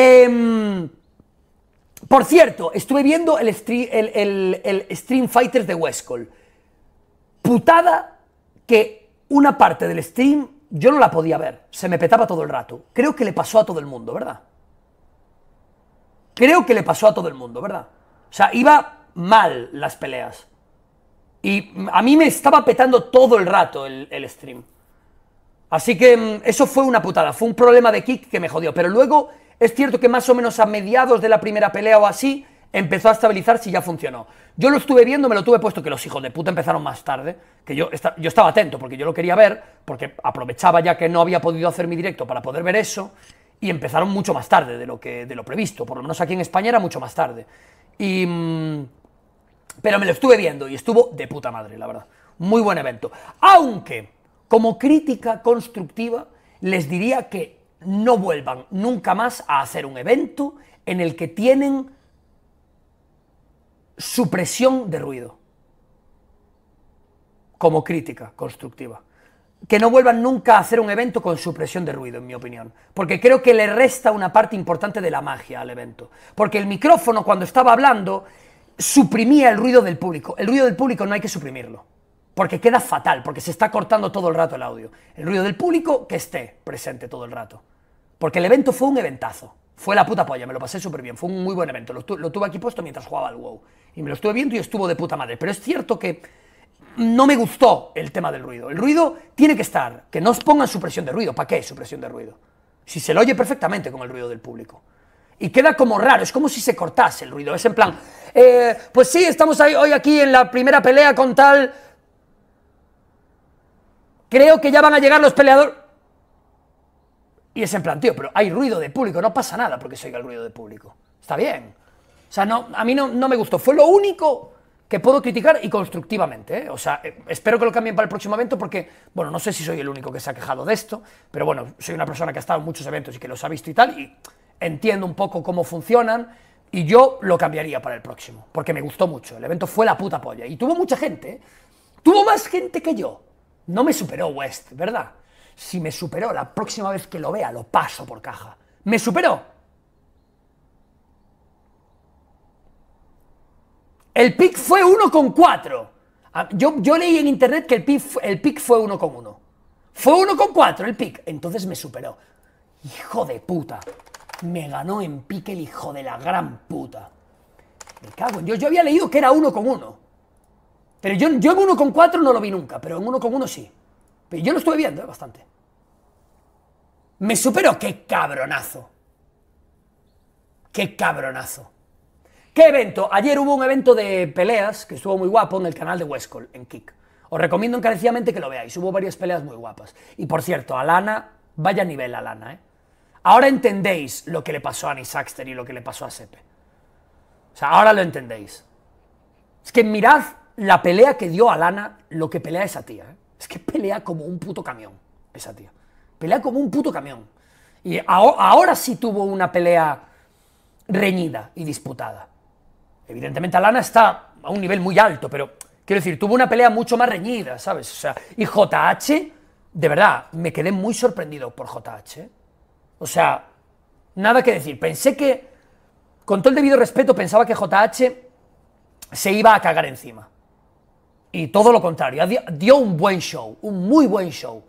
Em, por cierto, estuve viendo el, stream, Fighters de Westcall. Putada que una parte del stream yo no la podía ver. Se me petaba todo el rato. Creo que le pasó a todo el mundo, ¿verdad? Creo que le pasó a todo el mundo, ¿verdad? O sea, iba mal las peleas. Y a mí me estaba petando todo el rato el, el, stream. Así que mm, eso fue una putada, fue un problema de kick que me jodió. Pero luego es cierto que más o menos a mediados de la primera pelea o así, empezó a estabilizarse y ya funcionó. Yo lo estuve viendo, me lo tuve puesto que los hijos de puta empezaron más tarde, que yo, yo estaba atento porque yo lo quería ver, porque aprovechaba ya que no había podido hacer mi directo para poder ver eso, y empezaron mucho más tarde de lo, que, de lo previsto, por lo menos aquí en España era mucho más tarde. Y, mm, pero me lo estuve viendo y estuvo de puta madre, la verdad. Muy buen evento. Aunque, como crítica constructiva, les diría que no vuelvan nunca más a hacer un evento en el que tienen supresión de ruido como crítica constructiva. Que no vuelvan nunca a hacer un evento con supresión de ruido, en mi opinión. Porque creo que le resta una parte importante de la magia al evento. Porque el micrófono, cuando estaba hablando, suprimía el ruido del público. El ruido del público no hay que suprimirlo porque queda fatal, porque se está cortando todo el rato el audio. El ruido del público que esté presente todo el rato. Porque el evento fue un eventazo. Fue la puta polla, me lo pasé súper bien. Fue un muy buen evento. Lo, tuve aquí puesto mientras jugaba al WoW. Y me lo estuve viendo y estuvo de puta madre. Pero es cierto que no me gustó el tema del ruido. El ruido tiene que estar. Que no os pongan supresión de ruido. ¿Para qué supresión de ruido? Si se lo oye perfectamente con el ruido del público y queda como raro, es como si se cortase el ruido, es en plan, eh, pues sí, estamos hoy aquí en la primera pelea con tal creo que ya van a llegar los peleadores. Y es en plan, tío, pero hay ruido de público, no pasa nada porque se oiga el ruido de público. Está bien. O sea, no, a mí no, no me gustó. Fue lo único que puedo criticar y constructivamente. ¿eh? O sea, eh, espero que lo cambien para el próximo evento porque, bueno, no sé si soy el único que se ha quejado de esto, pero bueno, soy una persona que ha estado en muchos eventos y que los ha visto y tal, y entiendo un poco cómo funcionan, y yo lo cambiaría para el próximo, porque me gustó mucho. El evento fue la puta polla, y tuvo mucha gente, ¿eh? tuvo más gente que yo. No me superó West, ¿verdad? Si me superó, la próxima vez que lo vea, lo paso por caja. ¿Me superó? El pick fue 1,4. Ah, yo, yo leí en internet que el pick, el pick fue 1,1. Fue 1,4 el pick. Entonces me superó. Hijo de puta. Me ganó en pick el hijo de la gran puta. Me cago en Dios. Yo había leído que era 1,1. Pero yo, yo en cuatro no lo vi nunca, pero en uno sí. Pero yo lo estuve viendo eh, bastante. Me superó, qué cabronazo. Qué cabronazo. ¿Qué evento? Ayer hubo un evento de peleas que estuvo muy guapo en el canal de Westcold, en Kick. Os recomiendo encarecidamente que lo veáis. Hubo varias peleas muy guapas. Y por cierto, Alana, vaya nivel Alana, ¿eh? Ahora entendéis lo que le pasó a Annie y lo que le pasó a Sepe. O sea, ahora lo entendéis. Es que mirad la pelea que dio a Lana, lo que pelea esa tía. ¿eh? Es que pelea como un puto camión, esa tía. Pelea como un puto camión. Y ahora, sí tuvo una pelea reñida y disputada. Evidentemente Alana está a un nivel muy alto, pero quiero decir, tuvo una pelea mucho más reñida, ¿sabes? O sea, y JH, de verdad, me quedé muy sorprendido por JH. ¿eh? O sea, nada que decir. Pensé que, con todo el debido respeto, pensaba que JH se iba a cagar encima. Y todo lo contrario, dio un buen show, un muy buen show.